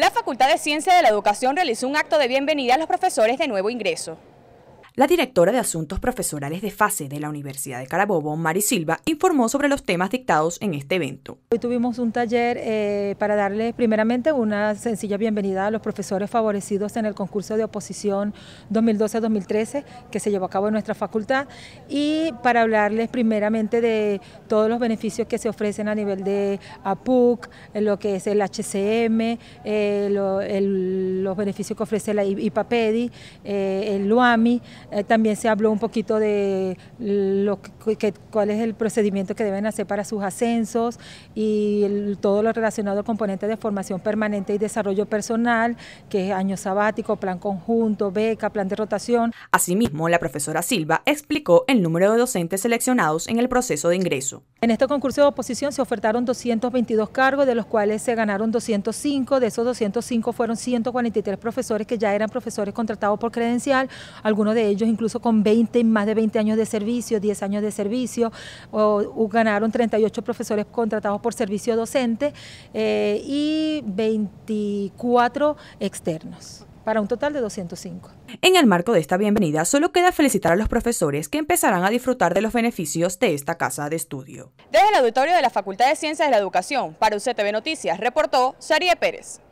La Facultad de Ciencias de la Educación realizó un acto de bienvenida a los profesores de nuevo ingreso. La directora de Asuntos Profesorales de FASE de la Universidad de Carabobo, Mari Silva, informó sobre los temas dictados en este evento. Hoy tuvimos un taller eh, para darles primeramente una sencilla bienvenida a los profesores favorecidos en el concurso de oposición 2012-2013 que se llevó a cabo en nuestra facultad y para hablarles primeramente de todos los beneficios que se ofrecen a nivel de APUC, lo que es el HCM, eh, el los beneficios que ofrece la IPAPEDI, e eh, el LUAMI, eh, también se habló un poquito de lo que, cuál es el procedimiento que deben hacer para sus ascensos y todo lo relacionado al componente de formación permanente y desarrollo personal, que es año sabático, plan conjunto, beca, plan de rotación. Asimismo, la profesora Silva explicó el número de docentes seleccionados en el proceso de ingreso. En este concurso de oposición se ofertaron 222 cargos, de los cuales se ganaron 205. De esos 205 fueron 143 profesores que ya eran profesores contratados por credencial, algunos de ellos incluso con 20, más de 20 años de servicio, 10 años de servicio. ganaron 38 profesores contratados por servicio docente eh, y 24 externos para un total de 205. En el marco de esta bienvenida, solo queda felicitar a los profesores que empezarán a disfrutar de los beneficios de esta casa de estudio. Desde el auditorio de la Facultad de Ciencias de la Educación, para UCTV Noticias, reportó Sarie Pérez.